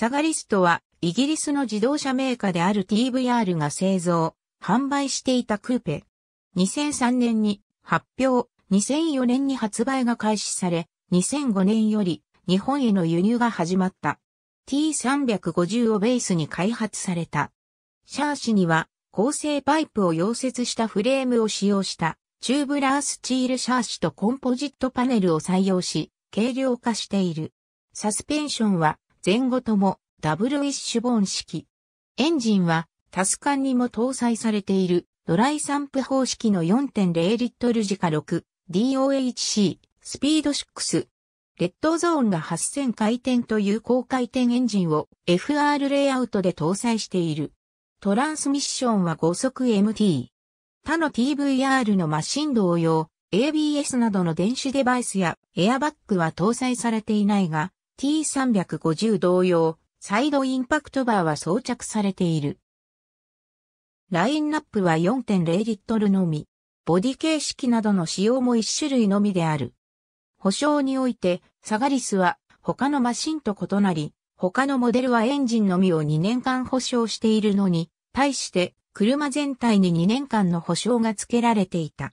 サガリストは、イギリスの自動車メーカーである TVR が製造、販売していたクーペ。2003年に発表、2004年に発売が開始され、2005年より日本への輸入が始まった。T350 をベースに開発された。シャーシには、構成パイプを溶接したフレームを使用した、チューブラースチールシャーシとコンポジットパネルを採用し、軽量化している。サスペンションは、前後ともダブルウィッシュボーン式。エンジンはタスカンにも搭載されているドライ散布方式の4.0リットル時価 6DOHC スピード6。レッドゾーンが8000回転という高回転エンジンを FR レイアウトで搭載している。トランスミッションは5速 MT。他の TVR のマシン同様、ABS などの電子デバイスやエアバッグは搭載されていないが、T350 同様、サイドインパクトバーは装着されている。ラインナップは4.0リットルのみ、ボディ形式などの使用も1種類のみである。保証において、サガリスは他のマシンと異なり、他のモデルはエンジンのみを2年間保証しているのに、対して車全体に2年間の保証が付けられていた。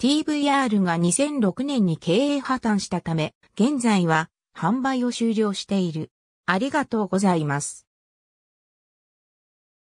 TVR が2006年に経営破綻したため、現在は販売を終了している。ありがとうございます。